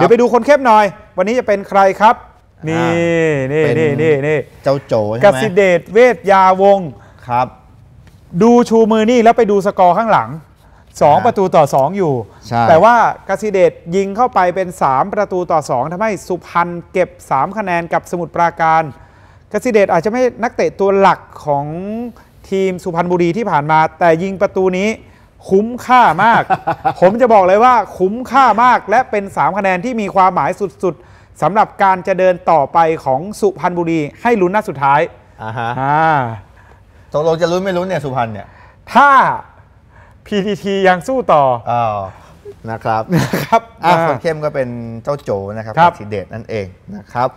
เดี๋ยวไปดูคนเข้มหน่อย วันนี้จะเป็นใครครับ นี่นี่นี่นี่เจ้าโจใช่ไหมกสิเดชเวทยาวงครับ ดูชูมือนี่แล้วไปดูสกอร์ข้างหลัง 2 ประตูต่อ2 อยู่ แต่ว่ากสิเดชยิงเข้าไปเป็น 3 ประตูต่อ2ทำให้สุพรรณเก็บ 3 คะแนนกับสมุทรปราการกสิเดชอาจจะไม่นักเตะตัวหลักของทีมสุพรรณบุรีที่ผ่านมา แต่ยิงประตูนี้คุ้มค่ามาก ผมจะบอกเลยว่าคุ้มค่ามากและเป็น 3 คะแนนที่มีความหมายสุดๆสำหรับการจะเดินต่อไปของสุพรรณบุรีให้ลุ้นหน้าสุดท้าย อ่าฮะ อ่า ตกลงจะลุ้นไม่ลุ้นเนี่ย สุพรรณเนี่ย ถ้า PTT ยังสู้ต่ออ๋อนะครับ นะครับ อ่าคนเข้มก็เป็นเจ้าโจนะครับรบสีเดชนั่นเองนะครับ